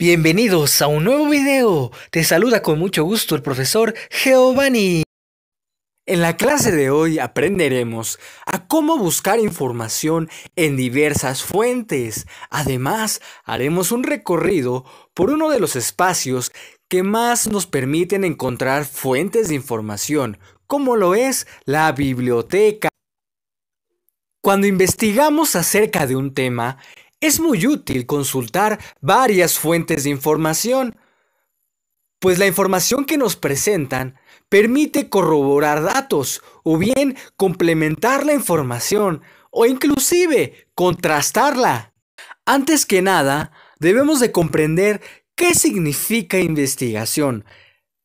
Bienvenidos a un nuevo video. Te saluda con mucho gusto el profesor Giovanni. En la clase de hoy aprenderemos a cómo buscar información en diversas fuentes. Además, haremos un recorrido por uno de los espacios que más nos permiten encontrar fuentes de información, como lo es la biblioteca. Cuando investigamos acerca de un tema, es muy útil consultar varias fuentes de información, pues la información que nos presentan permite corroborar datos o bien complementar la información o inclusive contrastarla. Antes que nada, debemos de comprender qué significa investigación.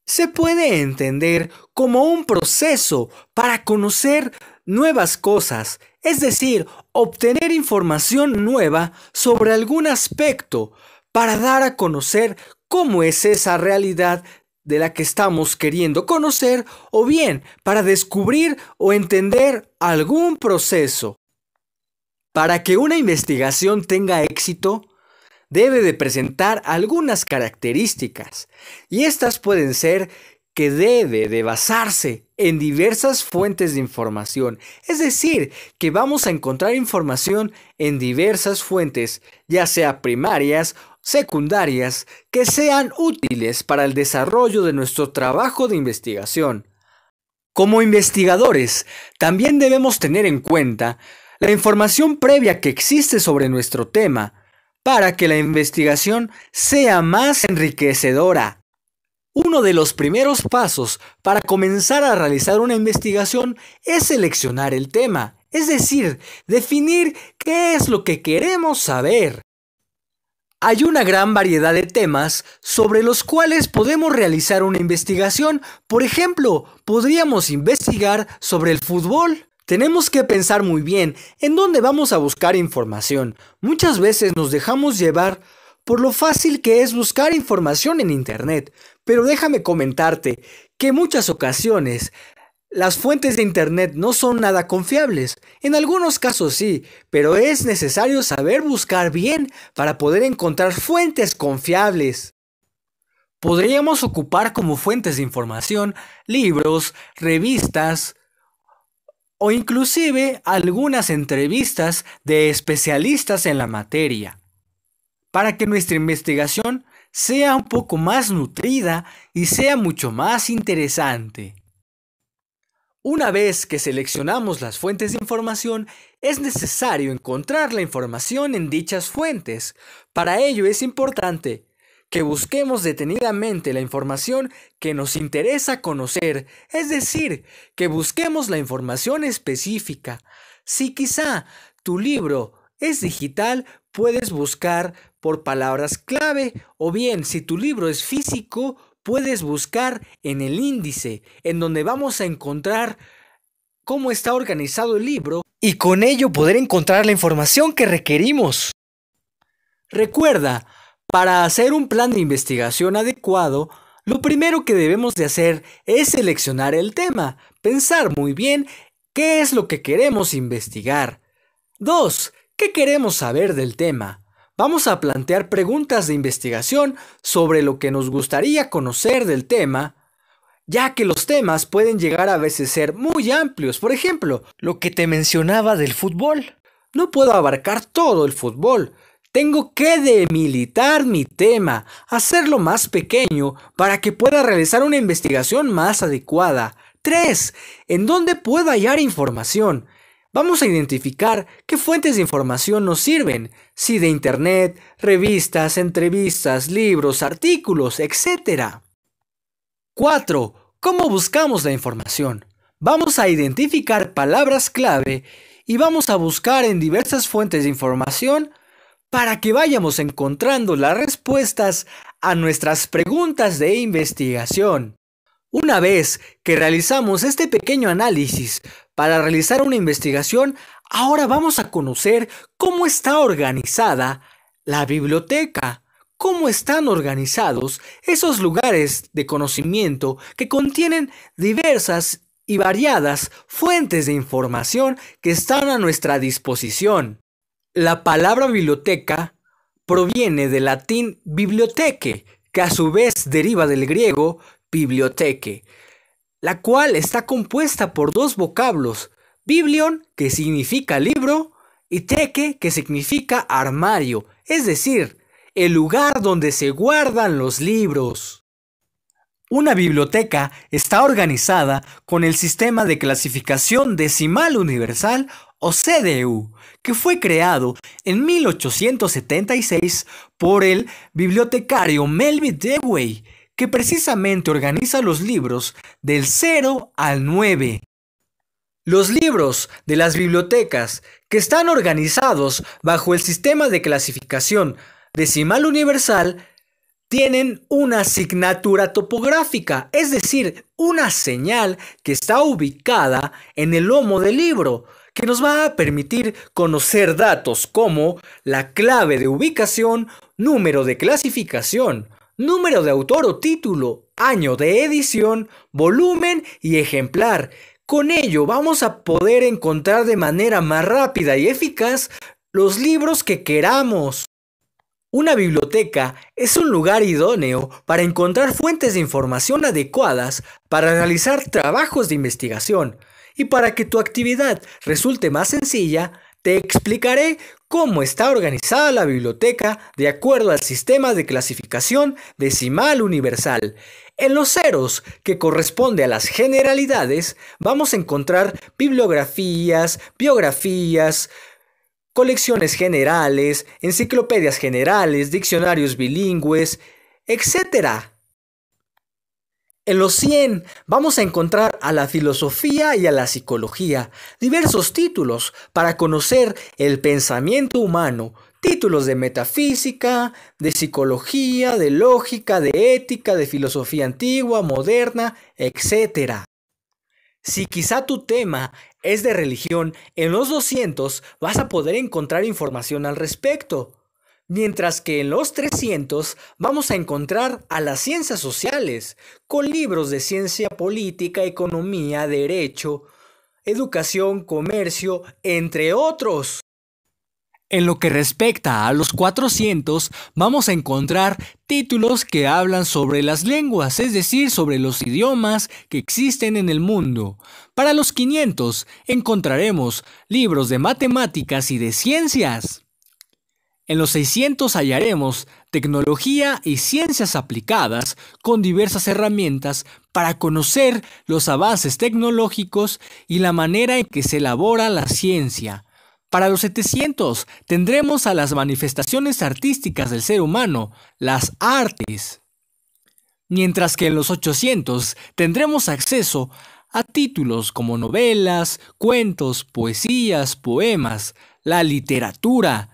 Se puede entender como un proceso para conocer nuevas cosas, es decir, obtener información nueva sobre algún aspecto para dar a conocer cómo es esa realidad de la que estamos queriendo conocer o bien para descubrir o entender algún proceso. Para que una investigación tenga éxito, debe de presentar algunas características y estas pueden ser que debe de basarse en diversas fuentes de información. Es decir, que vamos a encontrar información en diversas fuentes, ya sea primarias, secundarias, que sean útiles para el desarrollo de nuestro trabajo de investigación. Como investigadores, también debemos tener en cuenta la información previa que existe sobre nuestro tema, para que la investigación sea más enriquecedora uno de los primeros pasos para comenzar a realizar una investigación es seleccionar el tema, es decir, definir qué es lo que queremos saber. Hay una gran variedad de temas sobre los cuales podemos realizar una investigación. Por ejemplo, podríamos investigar sobre el fútbol. Tenemos que pensar muy bien en dónde vamos a buscar información. Muchas veces nos dejamos llevar por lo fácil que es buscar información en Internet, pero déjame comentarte que en muchas ocasiones las fuentes de Internet no son nada confiables. En algunos casos sí, pero es necesario saber buscar bien para poder encontrar fuentes confiables. Podríamos ocupar como fuentes de información libros, revistas o inclusive algunas entrevistas de especialistas en la materia, para que nuestra investigación sea un poco más nutrida y sea mucho más interesante. Una vez que seleccionamos las fuentes de información, es necesario encontrar la información en dichas fuentes. Para ello es importante que busquemos detenidamente la información que nos interesa conocer, es decir, que busquemos la información específica. Si quizá tu libro es digital, puedes buscar por palabras clave o bien si tu libro es físico, puedes buscar en el índice, en donde vamos a encontrar cómo está organizado el libro y con ello poder encontrar la información que requerimos. Recuerda, para hacer un plan de investigación adecuado, lo primero que debemos de hacer es seleccionar el tema, pensar muy bien qué es lo que queremos investigar. 2. ¿Qué queremos saber del tema? Vamos a plantear preguntas de investigación sobre lo que nos gustaría conocer del tema, ya que los temas pueden llegar a veces ser muy amplios. Por ejemplo, lo que te mencionaba del fútbol. No puedo abarcar todo el fútbol. Tengo que demilitar mi tema, hacerlo más pequeño para que pueda realizar una investigación más adecuada. 3. ¿En dónde puedo hallar información? Vamos a identificar qué fuentes de información nos sirven, si de Internet, revistas, entrevistas, libros, artículos, etc. 4. ¿Cómo buscamos la información? Vamos a identificar palabras clave y vamos a buscar en diversas fuentes de información para que vayamos encontrando las respuestas a nuestras preguntas de investigación. Una vez que realizamos este pequeño análisis para realizar una investigación, ahora vamos a conocer cómo está organizada la biblioteca, cómo están organizados esos lugares de conocimiento que contienen diversas y variadas fuentes de información que están a nuestra disposición. La palabra biblioteca proviene del latín biblioteque, que a su vez deriva del griego biblioteque, la cual está compuesta por dos vocablos, biblion, que significa libro, y teque, que significa armario, es decir, el lugar donde se guardan los libros. Una biblioteca está organizada con el sistema de clasificación decimal universal o CDU, que fue creado en 1876 por el bibliotecario Melvin Dewey que precisamente organiza los libros del 0 al 9. Los libros de las bibliotecas, que están organizados bajo el sistema de clasificación decimal universal, tienen una asignatura topográfica, es decir, una señal que está ubicada en el lomo del libro, que nos va a permitir conocer datos como la clave de ubicación, número de clasificación, número de autor o título, año de edición, volumen y ejemplar. Con ello vamos a poder encontrar de manera más rápida y eficaz los libros que queramos. Una biblioteca es un lugar idóneo para encontrar fuentes de información adecuadas para realizar trabajos de investigación y para que tu actividad resulte más sencilla, te explicaré cómo está organizada la biblioteca de acuerdo al sistema de clasificación decimal universal. En los ceros, que corresponde a las generalidades, vamos a encontrar bibliografías, biografías, colecciones generales, enciclopedias generales, diccionarios bilingües, etc. En los 100 vamos a encontrar a la filosofía y a la psicología, diversos títulos para conocer el pensamiento humano, títulos de metafísica, de psicología, de lógica, de ética, de filosofía antigua, moderna, etc. Si quizá tu tema es de religión, en los 200 vas a poder encontrar información al respecto. Mientras que en los 300 vamos a encontrar a las ciencias sociales, con libros de ciencia política, economía, derecho, educación, comercio, entre otros. En lo que respecta a los 400, vamos a encontrar títulos que hablan sobre las lenguas, es decir, sobre los idiomas que existen en el mundo. Para los 500, encontraremos libros de matemáticas y de ciencias. En los 600 hallaremos tecnología y ciencias aplicadas con diversas herramientas para conocer los avances tecnológicos y la manera en que se elabora la ciencia. Para los 700 tendremos a las manifestaciones artísticas del ser humano, las artes. Mientras que en los 800 tendremos acceso a títulos como novelas, cuentos, poesías, poemas, la literatura,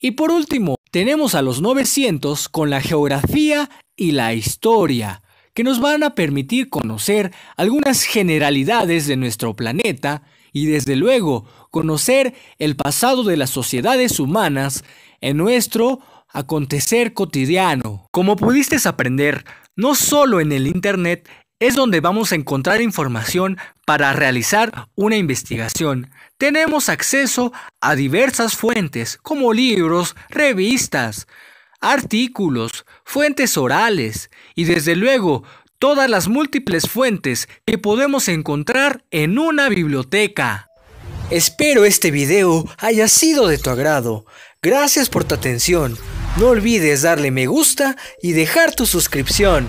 y por último, tenemos a los 900 con la geografía y la historia, que nos van a permitir conocer algunas generalidades de nuestro planeta y desde luego conocer el pasado de las sociedades humanas en nuestro acontecer cotidiano. Como pudiste aprender, no solo en el Internet es donde vamos a encontrar información para realizar una investigación. Tenemos acceso a diversas fuentes como libros, revistas, artículos, fuentes orales y desde luego todas las múltiples fuentes que podemos encontrar en una biblioteca. Espero este video haya sido de tu agrado. Gracias por tu atención. No olvides darle me gusta y dejar tu suscripción.